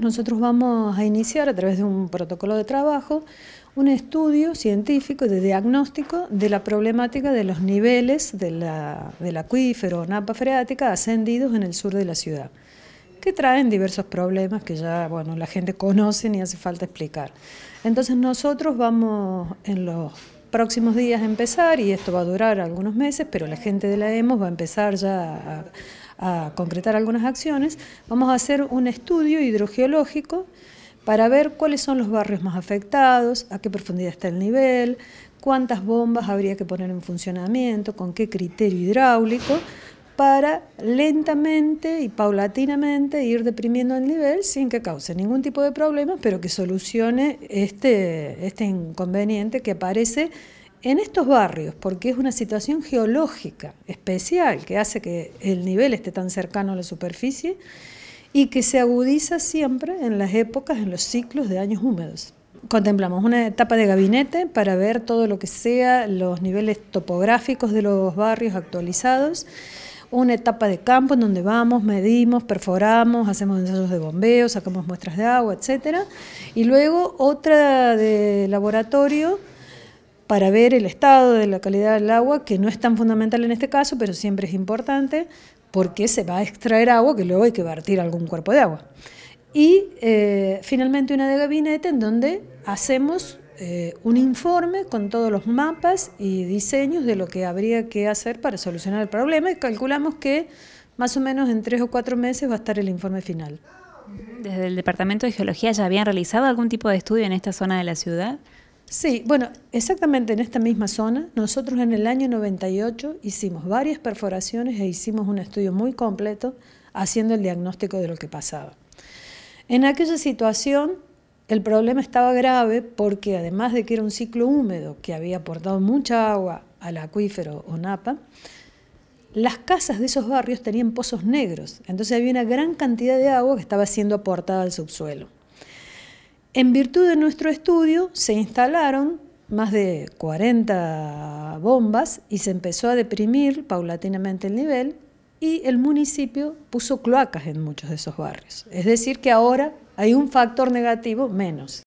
Nosotros vamos a iniciar a través de un protocolo de trabajo un estudio científico de diagnóstico de la problemática de los niveles del acuífero o napa freática ascendidos en el sur de la ciudad, que traen diversos problemas que ya bueno, la gente conoce y hace falta explicar. Entonces nosotros vamos en los próximos días empezar y esto va a durar algunos meses, pero la gente de la EMOS va a empezar ya a concretar algunas acciones. Vamos a hacer un estudio hidrogeológico para ver cuáles son los barrios más afectados, a qué profundidad está el nivel, cuántas bombas habría que poner en funcionamiento, con qué criterio hidráulico para lentamente y paulatinamente ir deprimiendo el nivel sin que cause ningún tipo de problema, pero que solucione este, este inconveniente que aparece en estos barrios, porque es una situación geológica especial que hace que el nivel esté tan cercano a la superficie y que se agudiza siempre en las épocas, en los ciclos de años húmedos. Contemplamos una etapa de gabinete para ver todo lo que sea los niveles topográficos de los barrios actualizados una etapa de campo en donde vamos, medimos, perforamos, hacemos ensayos de bombeo, sacamos muestras de agua, etc. Y luego otra de laboratorio para ver el estado de la calidad del agua, que no es tan fundamental en este caso, pero siempre es importante, porque se va a extraer agua que luego hay que vertir algún cuerpo de agua. Y eh, finalmente una de gabinete en donde hacemos eh, un informe con todos los mapas y diseños de lo que habría que hacer para solucionar el problema y calculamos que más o menos en tres o cuatro meses va a estar el informe final. ¿Desde el Departamento de Geología ya habían realizado algún tipo de estudio en esta zona de la ciudad? Sí, bueno, exactamente en esta misma zona, nosotros en el año 98 hicimos varias perforaciones e hicimos un estudio muy completo haciendo el diagnóstico de lo que pasaba. En aquella situación el problema estaba grave porque además de que era un ciclo húmedo que había aportado mucha agua al acuífero o napa, las casas de esos barrios tenían pozos negros, entonces había una gran cantidad de agua que estaba siendo aportada al subsuelo. En virtud de nuestro estudio se instalaron más de 40 bombas y se empezó a deprimir paulatinamente el nivel y el municipio puso cloacas en muchos de esos barrios. Es decir, que ahora hay un factor negativo menos.